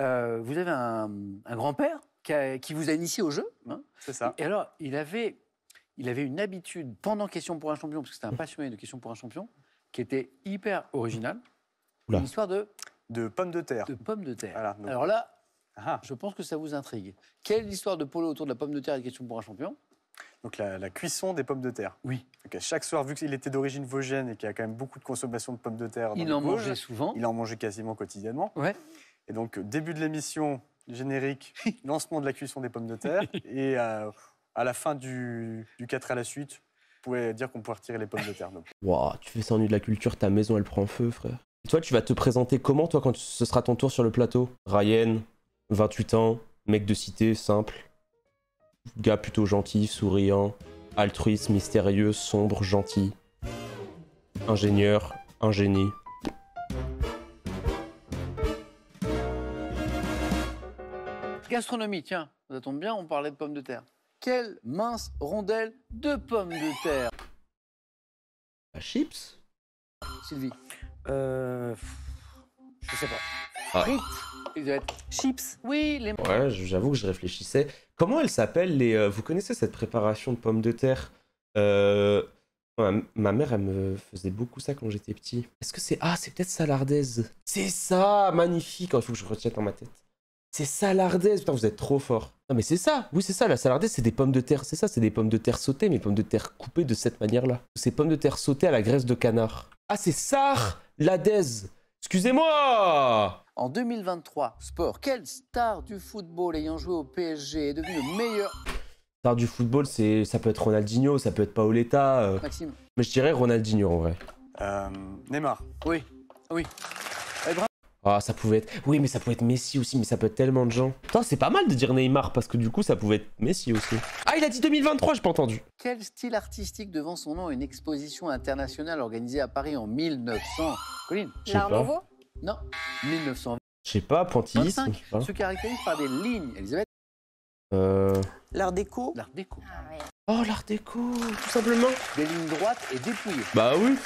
Euh, vous avez un, grand-père qui, vous a initié au jeu. Hein. C'est ça. Et alors, il avait, il avait une habitude pendant Question pour un champion, parce que c'était un passionné de Question pour un champion, qui était hyper original. Une histoire de. De pommes de terre. De pommes de terre. Alors là, ah. je pense que ça vous intrigue. Quelle est l'histoire de Polo autour de la pomme de terre et de Question pour un champion donc la, cuisson des pommes de terre. Oui. chaque soir, vu qu'il était d'origine vosgienne et qu'il y a quand même beaucoup de consommation de pommes de terre, dans il en mangeait souvent. Il en mangeait quasiment quotidiennement. Ouais. Et donc, euh, début de l'émission, générique, lancement de la cuisson des pommes de terre. Et euh, à la fin du, 4 à la suite, on pouvait dire qu'on pouvait retirer les pommes de terre. Waouh, tu fais ça en de la culture, ta maison elle prend feu, frère. Toi, tu vas te présenter comment, toi, quand ce sera ton tour sur le plateau Ryan, 28 ans, mec de cité, simple. Gars plutôt gentil, souriant, altruiste, mystérieux, sombre, gentil. Ingénieur, ingénie. gastronomie, tiens, ça tombe bien, on parlait de pommes de terre. Quelle mince rondelle de pommes de terre bah, Chips Sylvie. Euh... Je sais pas. Ah. Chips. Oui, les. Ouais, j'avoue que je réfléchissais. Comment elles s'appellent les. Euh, vous connaissez cette préparation de pommes de terre euh, ma, mère, elle me faisait beaucoup ça quand j'étais petit. Est-ce que c'est. Ah, c'est peut-être salardaise. C'est ça Magnifique oh, Il faut que je retienne dans ma tête. C'est salardaise. Putain, vous êtes trop fort. Non, mais c'est ça. Oui, c'est ça. La salardaise, c'est des pommes de terre. C'est ça, c'est des pommes de terre sautées, mais pommes de terre coupées de cette manière-là. C'est pommes de terre sautées à la graisse de canard. Ah, c'est sarladez. Excusez-moi En 2023, sport. quel star du football ayant joué au PSG est devenu le meilleur Star du football, c'est ça peut être Ronaldinho, ça peut être Paoletta. Euh. Maxime. Mais je dirais Ronaldinho en vrai. Euh, Neymar. Oui. Oui. Ah, ça pouvait être. Oui, mais ça pouvait être Messi aussi, mais ça peut être tellement de gens. Putain, c'est pas mal de dire Neymar parce que du coup, ça pouvait être Messi aussi. Ah, il a dit 2023, j'ai pas entendu. Quel style artistique devant son nom une exposition internationale organisée à Paris en 1900 Colline L'art nouveau Non, 1920. Je sais pas, pointillisme. se caractérise par des lignes, Elisabeth. Euh. L'art déco L'art déco. Oh, l'art déco, tout simplement. Des lignes droites et dépouillées. Bah oui.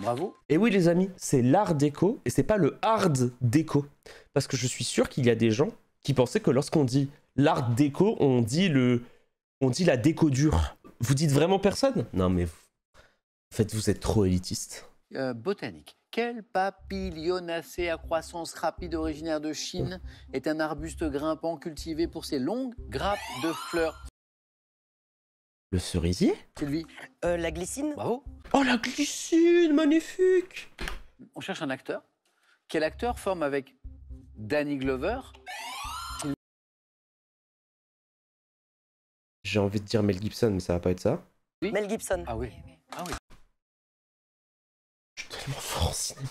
Bravo. Et oui les amis, c'est l'art déco et c'est pas le hard déco. Parce que je suis sûr qu'il y a des gens qui pensaient que lorsqu'on dit l'art déco, on dit le, on dit la déco dure. Vous dites vraiment personne Non mais vous... en fait vous êtes trop élitiste. Euh, botanique. Quel papillonacée à croissance rapide originaire de Chine est un arbuste grimpant cultivé pour ses longues grappes de fleurs le cerisier Sylvie euh, La glycine Bravo Oh, la glycine Magnifique On cherche un acteur. Quel acteur forme avec Danny Glover J'ai envie de dire Mel Gibson, mais ça va pas être ça. Oui. Mel Gibson. Ah oui. Ah oui. Je suis tellement fort en cinéma.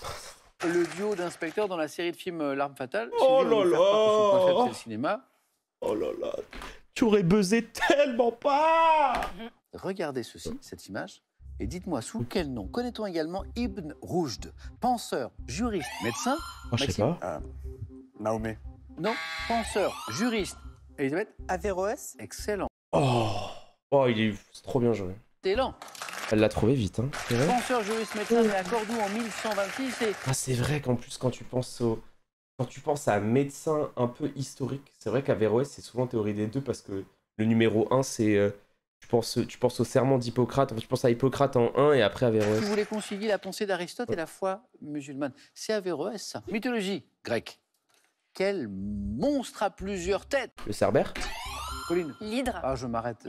Le duo d'inspecteurs dans la série de films euh, L'Arme Fatale. Oh là là C'est le cinéma. Oh là là tu aurais buzzé tellement pas Regardez ceci, cette image, et dites-moi sous quel nom connaît-on également Ibn Rushd Penseur, juriste, médecin Moi, ah, je sais pas. Ah. Non, penseur, juriste, Elisabeth Averroès. Excellent. Oh, oh il est... trop bien joué. lent. Elle l'a trouvé vite, hein. Penseur, juriste, médecin, mais à Cordoue en 1126 Ah, c'est vrai qu'en plus, quand tu penses au quand tu penses à un médecin un peu historique, c'est vrai qu'Averroès, c'est souvent théorie des deux parce que le numéro un, c'est. Euh, tu penses, tu penses au serment d'Hippocrate, tu penses à Hippocrate en 1 et après Averroès. Vous voulais concilier la pensée d'Aristote et la foi musulmane. C'est Averroès, Mythologie grecque. Quel monstre à plusieurs têtes Le Cerbère Colline. L'hydre. Ah, je m'arrête.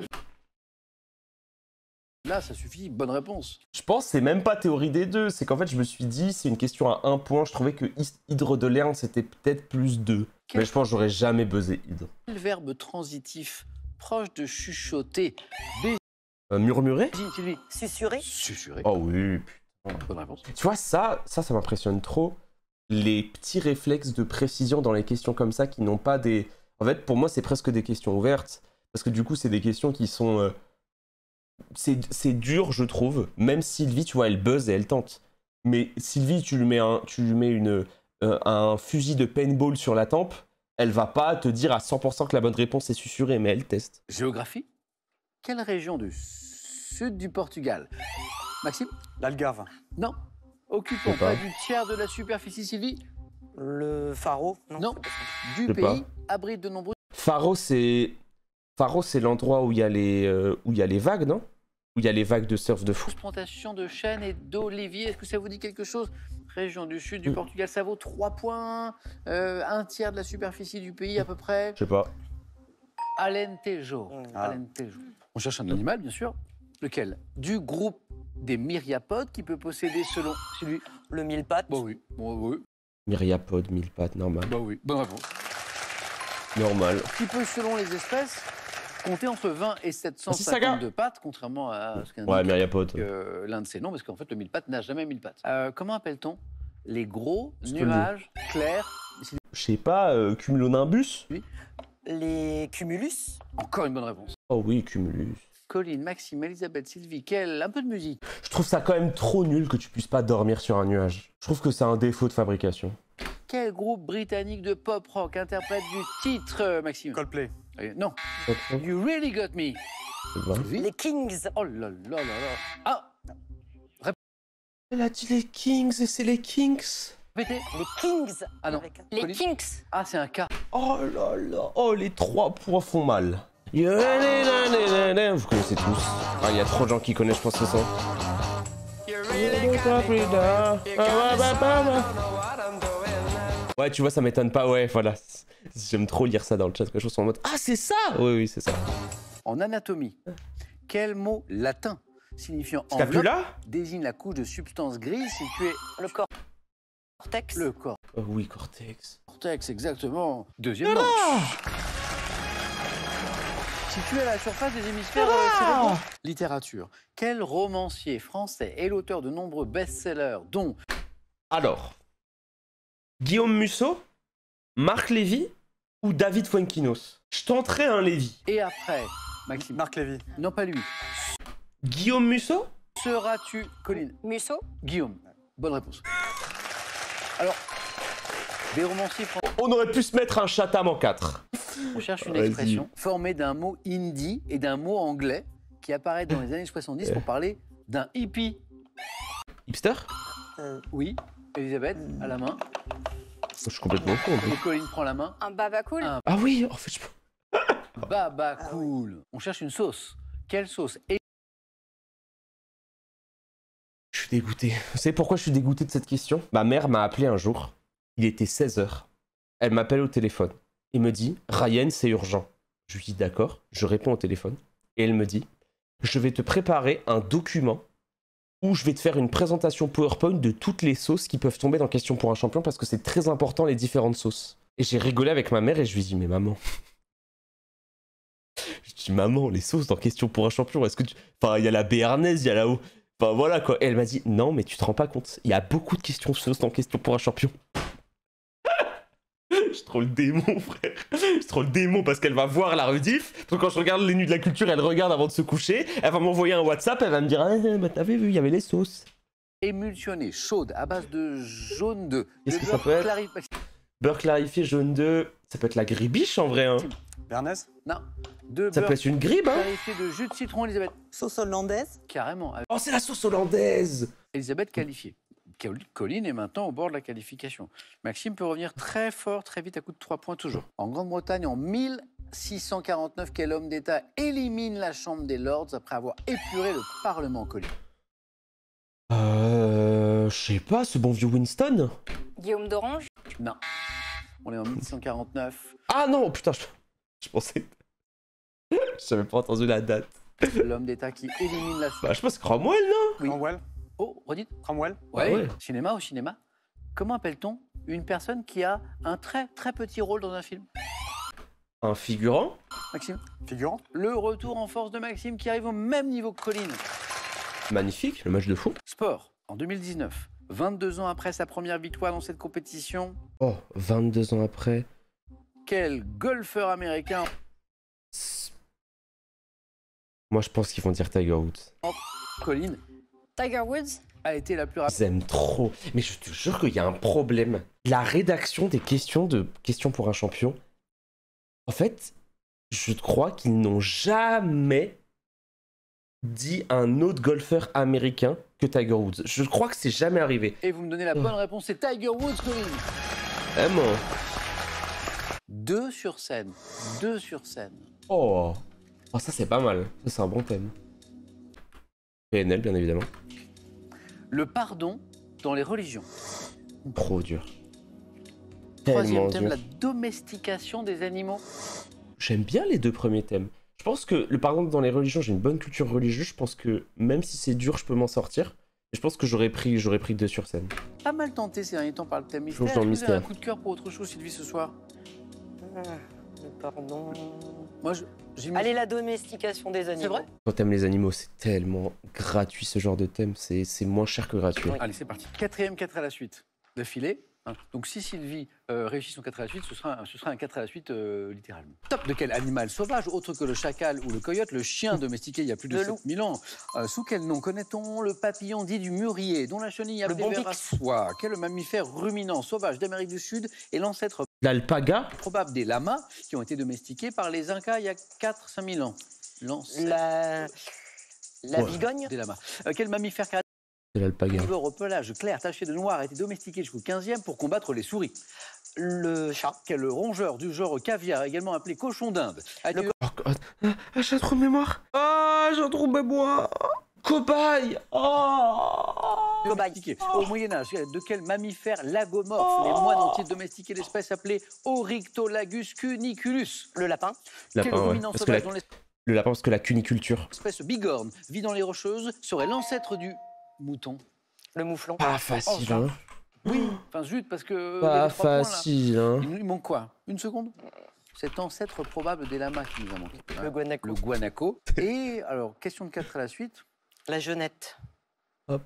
Là, ça suffit, bonne réponse. Je pense que c'est même pas théorie des deux. C'est qu'en fait, je me suis dit, c'est une question à un point. Je trouvais que hydre de l'herbe, c'était peut-être plus deux. Mais je pense que j'aurais jamais buzzé hydre. Quel verbe transitif proche de chuchoter euh, Murmurer Susurrer Susurrer. Oh oui, putain. Bonne réponse. Tu vois, ça, ça, ça m'impressionne trop. Les petits réflexes de précision dans les questions comme ça qui n'ont pas des. En fait, pour moi, c'est presque des questions ouvertes. Parce que du coup, c'est des questions qui sont. Euh, c'est dur, je trouve. Même Sylvie, tu vois, elle buzz et elle tente. Mais Sylvie, tu lui mets un, tu lui mets une, euh, un fusil de paintball sur la tempe, elle va pas te dire à 100% que la bonne réponse est susurrée, mais elle teste. Géographie Quelle région du sud du Portugal Maxime L'Algarve. Non. Occupant pas. du tiers de la superficie, Sylvie Le Faro Non. Du pays abrite de nombreux. Faro, c'est Faro, c'est l'endroit où il y a les euh, a les vagues, non Où il y a les vagues de surf de fou. Plantation de chênes et d'oliviers. Est-ce que ça vous dit quelque chose Région du sud du mm. Portugal, ça vaut 3 points, euh, un tiers de la superficie du pays à peu près. Je sais pas. Alentejo. Mm. Ah. On cherche un animal, bien sûr. Lequel Du groupe des myriapodes qui peut posséder selon celui le mille pattes. Bah oui. Bah oui. Myriapodes, mille pattes, normal. Bah oui. Bonne Normal. Qui peut selon les espèces compter entre 20 et de pattes, contrairement à ce qu'un euh, l'un de ces noms, parce qu'en fait, le 1000 pattes n'a jamais mille pattes. Euh, comment appelle-t-on les gros nuages clairs Je sais pas, euh, cumulonimbus Oui. Les cumulus Encore une bonne réponse. Oh oui, cumulus. Colline, Maxime, Elisabeth, Sylvie, quel un peu de musique. Je trouve ça quand même trop nul que tu puisses pas dormir sur un nuage. Je trouve que c'est un défaut de fabrication quel groupe britannique de pop rock interprète du titre, euh, Maxime Coldplay. Euh, non. You Really Got Me. Les Kings. Oh là là là là. Ah Elle a dit les Kings et c'est les Kings. Les Kings. Ah non. Les Kings. Ah, c'est un cas. Oh là là. Oh, les trois points font mal. Vous connaissez tous. Ah, il y a trop de gens qui connaissent, je pense, c'est ça. You really got me Ouais, tu vois, ça m'étonne pas, ouais, voilà. J'aime trop lire ça dans le chat, quelque chose en mode Ah, c'est ça Oui, oui, c'est ça. En anatomie, quel mot latin signifiant enveloppe désigne la couche de substance grise située ah, le corps cortex Le corps. Oh oui, cortex. Cortex, exactement. Deuxième manche. Situé à la surface des hémisphères euh, cérébraux. Littérature. Quel romancier français est l'auteur de nombreux best-sellers dont Alors, Guillaume Musso, Marc Lévy ou David Fuenquinos Je tenterai un Lévy. Et après, Maxime. Marc Lévy. Non, pas lui. Guillaume Musso Seras-tu Colline Musso Guillaume. Bonne réponse. Alors, des On aurait pu se mettre un chatam en quatre. On cherche une expression formée d'un mot hindi et d'un mot anglais qui apparaît dans les années 70 pour eh. parler d'un hippie. Hipster euh, Oui. Elisabeth, à la main. Je suis complètement con. Hein. Et prend la main. Un baba cool Ah, ah oui, en fait, je Baba ah cool. On cherche une sauce. Quelle sauce Je suis dégoûté. Vous savez pourquoi je suis dégoûté de cette question Ma mère m'a appelé un jour. Il était 16h. Elle m'appelle au téléphone. Il me dit Ryan, c'est urgent. Je lui dis d'accord. Je réponds au téléphone. Et elle me dit Je vais te préparer un document où je vais te faire une présentation PowerPoint de toutes les sauces qui peuvent tomber dans Question pour un champion parce que c'est très important les différentes sauces. Et j'ai rigolé avec ma mère et je lui ai dit mais maman. je dis maman, les sauces dans Question pour un champion, est-ce que tu enfin il y a la béarnaise, il y a là-haut, enfin voilà quoi. Et elle m'a dit non mais tu te rends pas compte, il y a beaucoup de questions sauces dans Question pour un champion je trop le démon, frère. Je trop le démon parce qu'elle va voir la rediff. Parce quand je regarde les nuits de la culture, elle regarde avant de se coucher. Elle va m'envoyer un WhatsApp, elle va me dire ah, euh, bah, T'avais vu, il y avait les sauces. Émulsionnée, chaude, à base de jaune 2. Qu'est-ce que ça peut être Beurre clarifié, jaune 2. Ça peut être la gribiche en vrai. Hein. Non. ça peut être une gribe. hein Clarifié de jus de citron, Elisabeth. Sauce hollandaise Carrément. Oh, c'est la sauce hollandaise Elisabeth qualifiée. Colline est maintenant au bord de la qualification. Maxime peut revenir très fort, très vite, à coup de 3 points toujours. En Grande-Bretagne, en 1649, quel homme d'État élimine la Chambre des Lords après avoir épuré le Parlement, Colline Euh... Je sais pas, ce bon vieux Winston Guillaume d'Orange Non. On est en 1649. Ah non, putain, je, pensais... Je n'avais pas entendu la date. L'homme d'État qui élimine la... Bah, je pense Cromwell, non Cromwell Oh, redites Cromwell ah ouais, Cinéma au cinéma. Comment appelle-t-on une personne qui a un très très petit rôle dans un film Un figurant Maxime Figurant Le retour en force de Maxime qui arrive au même niveau que Colline. Magnifique, le match de fou. Sport, en 2019, 22 ans après sa première victoire dans cette compétition. Oh, 22 ans après. Quel golfeur américain Moi je pense qu'ils vont dire Tiger Woods. Oh, Colline Tiger Woods a été la plus rapide. J'aime trop. Mais je te jure qu'il y a un problème. La rédaction des questions de questions pour un champion. En fait, je crois qu'ils n'ont jamais dit un autre golfeur américain que Tiger Woods. Je crois que c'est jamais arrivé. Et vous me donnez la oh. bonne réponse, c'est Tiger Woods, Corinne. Vraiment. Eh, Deux sur scène. Deux sur scène. Oh. Oh, ça c'est pas mal. C'est un bon thème. PNL, bien évidemment. Le pardon dans les religions. Trop dur. Troisième thème, la domestication des animaux. J'aime bien les deux premiers thèmes. Je pense que, le pardon dans les religions, j'ai une bonne culture religieuse. Je pense que même si c'est dur, je peux m'en sortir. je pense que j'aurais pris, j'aurais pris deux sur scène. Pas mal tenté ces derniers temps par le thème mystère. un coup de cœur pour autre chose, Sylvie, ce soir euh, pardon. Allez, la domestication des animaux. C'est vrai Quand t'aimes les animaux, c'est tellement gratuit ce genre de thème. C'est moins cher que gratuit. Allez, c'est parti. Quatrième 4 à la suite filet. Hein. Donc si Sylvie euh, réussit son 4 à la suite, ce sera un, ce 4 à la suite euh, littéralement. Top De quel animal sauvage, autre que le chacal ou le coyote, le chien domestiqué il y a plus de 7000 ans euh, Sous quel nom connaît-on le papillon dit du mûrier, dont la chenille a le à Quel mammifère ruminant sauvage d'Amérique du Sud est l'ancêtre l'alpaga. Probable des lamas qui ont été domestiqués par les Incas il y a 4-5 000 ans. La... La bigogne des lamas. Euh, quel mammifère C'est l'alpaga. Le pelage clair taché de noir a été domestiqué jusqu'au 15e pour combattre les souris. Le chat, qui le rongeur du genre caviar, également appelé cochon d'Inde, a ah, ah, j'ai un de mémoire Ah, j'ai un de mémoire cobaye oh Au Moyen-Âge, de quel mammifère lagomorphe oh. les moines ont-ils domestiqué l'espèce appelée Oryctolagus cuniculus Le lapin. lapin la... Le lapin, parce que la cuniculture. L'espèce bigorne vit dans les rocheuses, serait l'ancêtre du mouton. Le mouflon. Pas facile, hein. Oui, enfin zut, parce que. Pas facile, hein. Il manque quoi Une seconde cet ancêtre probable des lamas qui nous a manqué. Le guanaco. Le guanaco. Et alors, question de 4 à la suite. La jeunette. Hop.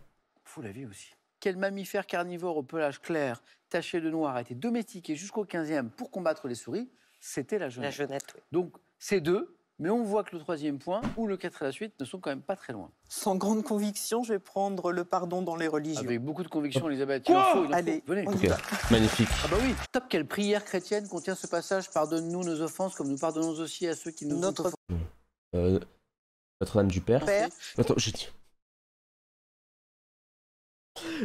Fou la vie aussi. Quel mammifère carnivore au pelage clair, taché de noir, a été domestiqué jusqu'au 15e pour combattre les souris C'était la jeunette. La jeunette, oui. Donc, c'est deux, mais on voit que le troisième point ou le 4 et la suite ne sont quand même pas très loin. Sans grande conviction, je vais prendre le pardon dans les religions. Avec beaucoup de conviction, Elisabeth. Quoi Allez, venez. Magnifique. Ah bah oui. Top, quelle prière chrétienne contient ce passage Pardonne-nous nos offenses comme nous pardonnons aussi à ceux qui nous Notre... ont offensés. Euh, notre-Dame du Père. Attends, j'ai dit.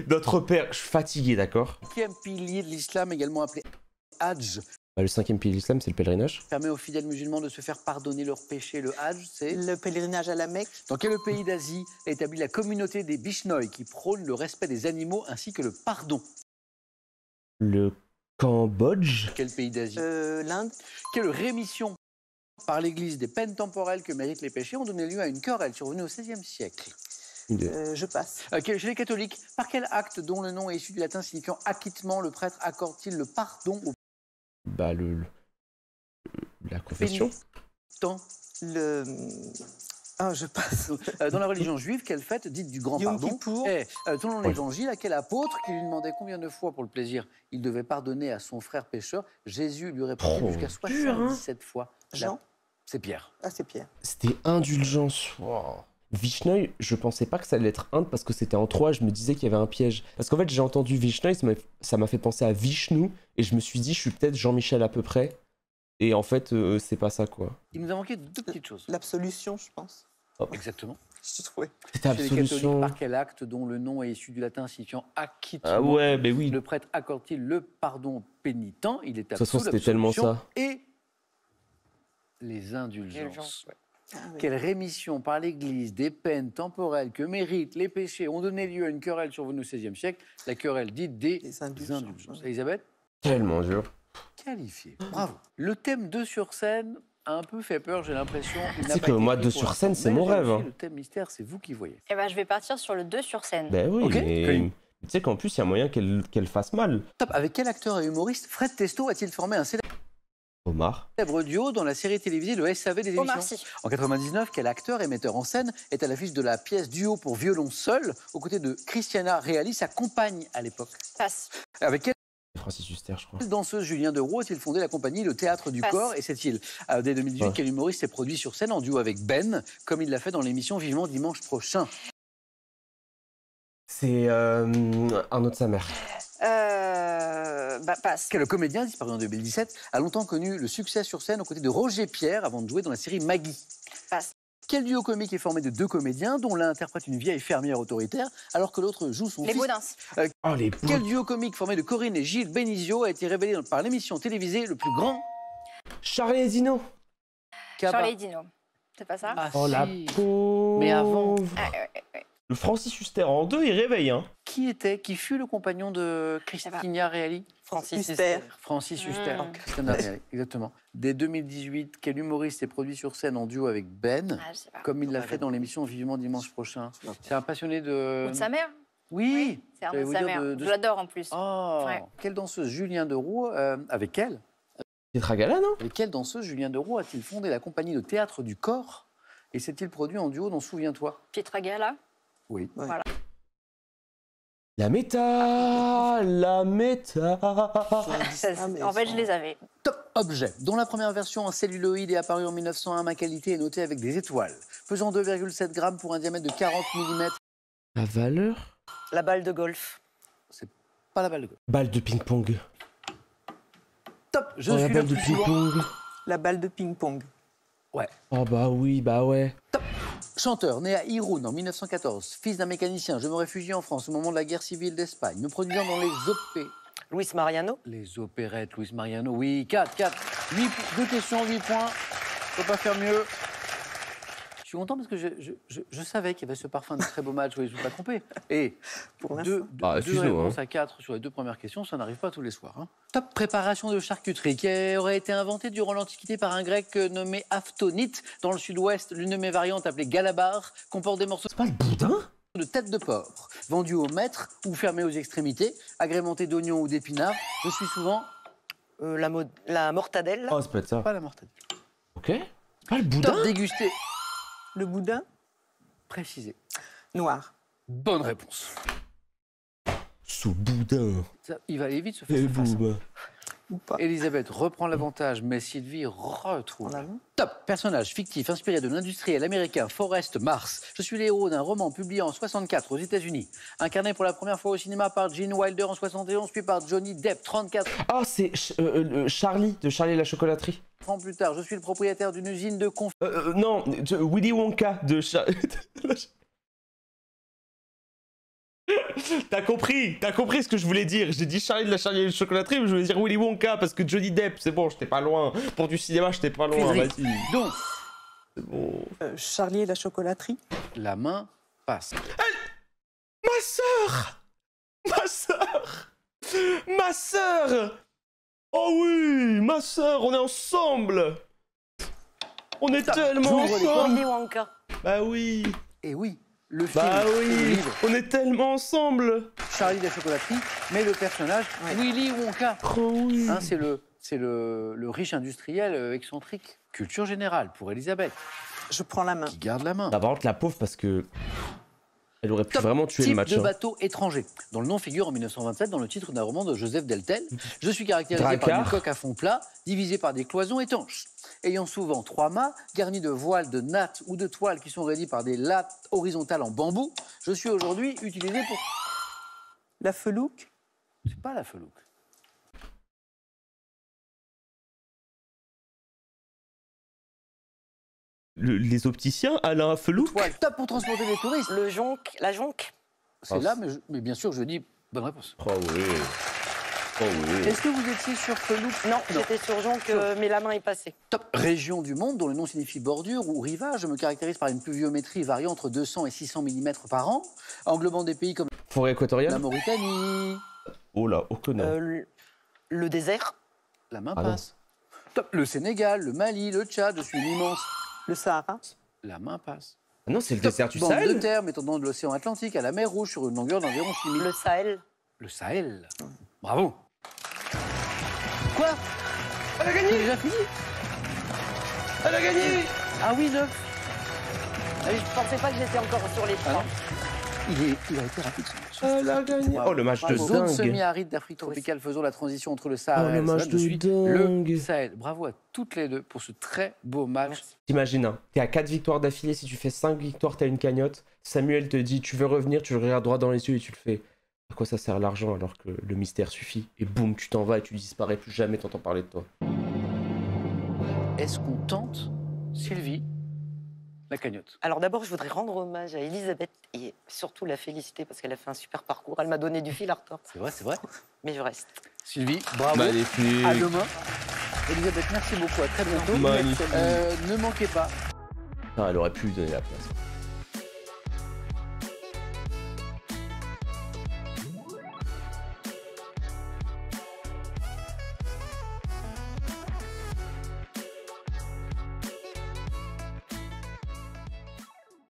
Notre Père, je suis fatigué, d'accord Cinquième pilier de l'islam, également appelé Hajj. Bah, le cinquième pilier de l'islam, c'est le pèlerinage. Permet aux fidèles musulmans de se faire pardonner leurs péchés. Le Hajj, c'est. Le pèlerinage à la Mecque. Dans quel pays d'Asie est établie la communauté des Bishnoi qui prône le respect des animaux ainsi que le pardon Le Cambodge Quel pays d'Asie euh, L'Inde. Quelle rémission par l'Église des peines temporelles que méritent les péchés ont donné lieu à une querelle survenue au XVIe siècle. Euh, je passe. Euh, chez les catholiques, par quel acte dont le nom est issu du latin signifiant acquittement, le prêtre accorde-t-il le pardon au... Bah, le, la confession. Le... Euh, ah, je passe. dans la religion juive, quelle fête dite du grand pardon pour... Eh, selon l'évangile, à quel apôtre qui lui demandait combien de fois pour le plaisir il devait pardonner à son frère pécheur, Jésus lui répondait jusqu'à 77 hein. fois. Jean c'est Pierre. Ah, c'est Pierre. C'était Indulgence. Wow. je je pensais pas que ça allait être Inde parce que c'était en 3, je me disais qu'il y avait un piège. Parce qu'en fait, j'ai entendu Vichneuil, ça m'a fait penser à Vishnu, et je me suis dit, je suis peut-être Jean-Michel à peu près. Et en fait, euh, c'est pas ça, quoi. Il nous a manqué deux petites choses. L'absolution, je pense. Exactement. Je trouvais. C'était absolution. par quel acte dont le nom est issu du latin signifiant acquit Ah ouais, mais oui. Le prêtre accorde-t-il le pardon pénitent Il est absolu. De toute façon, c'était tellement ça. Et les indulgences. Ah quelle rémission par l'Église des peines temporelles que méritent les péchés ont donné lieu à une querelle sur au XVIe siècle, la querelle dite des, indulgences. Elisabeth Tellement dur. Qualifié. Bravo. Le thème 2 sur scène a un peu fait peur, j'ai l'impression. C'est que moi, 2 sur scène, c'est mon rêve. Hein. Le thème mystère, c'est vous qui voyez. Eh ben, je vais partir sur le 2 sur scène. Ben oui, mais... Tu sais qu'en plus, il y a moyen qu'elle fasse mal. Top. Avec quel acteur et humoriste Fred Testo a-t-il formé un célèbre... Omar. duo dans la série télévisée Le SAV des émissions. En 99, quel acteur et metteur en scène est à l'affiche de la pièce duo pour violon seul aux côtés de Christiana Reali, sa compagne à l'époque Avec quel Francis Huster, je crois. Danseuse Julien de Rose, il fondait la compagnie Le Théâtre du Corps et c'est il. Euh, dès 2018, ouais. quel humoriste s'est produit sur scène en duo avec Ben, comme il l'a fait dans l'émission Vivement dimanche prochain C'est euh, un autre sa mère euh, bah, passe. Quel comédien disparu en 2017 a longtemps connu le succès sur scène aux côtés de Roger Pierre avant de jouer dans la série Maggie. Passe. Quel duo comique est formé de deux comédiens dont l'un interprète une vieille fermière autoritaire alors que l'autre joue son les fils Baudins. Euh, oh, quel duo comique formé de Corinne et Gilles Benizio a été révélé par l'émission télévisée Le Plus Grand Charlie et Dino. Charlie Dino. C'est pas ça ah, Oh la Mais avant. Ah, le Francis Huster en deux, il réveille. Hein. Qui était, qui fut le compagnon de Christina Reali Francis Huster. Francis mm. Huster. Christina exactement. Dès 2018, quel humoriste est produit sur scène en duo avec Ben, ah, comme il l'a fait dans l'émission Vivement Dimanche prochain C'est un passionné de. de sa mère oui, c'est un de sa mère. Je l'adore en plus. Ah. Quelle danseuse Julien Deroux, euh, avec elle Petra Gala, non Avec quelle danseuse Julien Deroux a-t-il fondé la compagnie de théâtre du corps et s'est-il produit en duo dans Souviens-toi Pietra oui. La méta, la méta. Ah, en fait, je les avais. Top objet, dont la première version en celluloïde est apparue en 1901, ma qualité est notée avec des étoiles. Pesant 2,7 grammes pour un diamètre de 40 mm. La valeur La balle de golf. C'est pas la balle de golf. Balle de ping-pong. Top, je oh, suis la balle de ping-pong. La balle de ping-pong. Ouais. Oh bah oui, bah ouais. Top. Chanteur, né à Irun en 1914, fils d'un mécanicien, je me réfugie en France au moment de la guerre civile d'Espagne, nous produisons dans les opé... Luis Mariano Les opérettes, Luis Mariano, oui, 4, 4. 8, 2 questions, 8 points. Faut pas faire mieux. Je suis content parce que je, je, savais qu'il y avait ce parfum de très beau match, je ne suis pas trompé. Et pour deux, bah, réponses hein. à quatre sur les deux premières questions, ça n'arrive pas tous les soirs. Hein. Top préparation de charcuterie qui aurait été inventée durant l'Antiquité par un grec nommé Aftonite dans le sud-ouest. L'une de mes variantes appelée galabar comporte des morceaux. C'est pas le boudin de tête de porc, vendu au maître ou fermé aux extrémités, agrémenté d'oignons ou d'épinards. Je suis souvent euh, la, la, mortadelle. Oh, peut ça. Pas la mortadelle. Ok. Pas le boudin. Top le boudin Précisé. Noir. Bonne réponse. Ce boudin. il va aller vite, ce boudin. Hein. Bah. Elisabeth reprend l'avantage, mais Sylvie retrouve. Top Personnage fictif inspiré de l'industriel américain Forrest Mars. Je suis l'héros d'un roman publié en 64 aux États-Unis, incarné pour la première fois au cinéma par Gene Wilder en 71, puis par Johnny Depp 34. Ah, oh, c'est euh, euh, Charlie de Charlie la chocolaterie ans plus tard, je suis le propriétaire d'une usine de conf... Euh, euh non, Willy Wonka de... Charlie... t'as compris, t'as compris ce que je voulais dire. J'ai dit Charlie de la Charlie et la chocolaterie, mais je voulais dire Willy Wonka parce que Johnny Depp, c'est bon, j'étais pas loin. Pour du cinéma, j'étais pas loin. Vas-y. Donc, bon. Euh, Charlie et la chocolaterie. La main passe. Ma sœur, ma sœur, ma sœur. Oh oui, ma sœur, on est ensemble On est tellement ensemble Bah oui Et eh oui, le bah film, bah oui, on est tellement ensemble Charlie la chocolaterie, mais le personnage Willy Wonka. Oh oui. Hein, c'est le, c'est le, le, riche industriel euh, excentrique. Culture générale pour Elisabeth. Je prends la main. Qui garde la main. D'abord, la pauvre parce que elle aurait pu vraiment tuer le match. de hein. bateau étranger, dont le nom figure en 1927 dans le titre d'un roman de Joseph Deltel. Je suis caractérisé par une coque à fond plat, divisée par des cloisons étanches, ayant souvent trois mâts, garnis de voiles, de nattes ou de toiles qui sont raidies par des lattes horizontales en bambou. Je suis aujourd'hui utilisé pour... La felouque C'est pas la felouque. les opticiens, Alain Top pour transporter des touristes. Le jonc, la jonque. C'est ah, là, mais, bien sûr, je dis bonne réponse. Oh oui. Oh oui. Est-ce que vous étiez sur Felouk Non, j'étais sur jonque, euh, mais la main est passée. Top. Région du monde dont le nom signifie bordure ou rivage me caractérise par une pluviométrie variant entre 200 et 600 mm par an. Englobant des pays comme Forêt équatoriale. la Mauritanie. Oh là, euh, le, désert. La main ah passe. Top. Le Sénégal, le Mali, le Tchad, je suis immense. Le Sahara La main passe. Ah non, c'est le désert du Sahel. de terre étendant de l'océan Atlantique à la mer Rouge sur une longueur d'environ 6 Le Sahel Le Sahel Bravo Quoi Elle a gagné déjà fini Elle a gagné Ah oui, 9 ah Je pensais pas que j'étais encore sur les trois. Ah il, est, il a été rapide. Oh, le match de Zone semi-aride d'Afrique tropicale, faisons la transition entre le Sahara oh, le, match de Sahel. Bravo à toutes les deux pour ce très beau match. T'imagines, hein, t'es à 4 victoires d'affilée, si tu fais 5 victoires, t'as une cagnotte. Samuel te dit, tu veux revenir, tu le regardes droit dans les yeux et tu le fais. À quoi ça sert l'argent alors que le mystère suffit Et boum, tu t'en vas et tu disparais, plus jamais t'entends parler de toi. Est-ce qu'on tente, Sylvie, la cagnotte. Alors d'abord, je voudrais rendre hommage à Elisabeth et surtout la féliciter parce qu'elle a fait un super parcours. Elle m'a donné du fil à retordre. C'est vrai, c'est vrai. Mais je reste. Sylvie, bravo. À demain. Elisabeth, merci beaucoup. À très bientôt. Euh, ne manquez pas. Ah, elle aurait pu lui donner la place.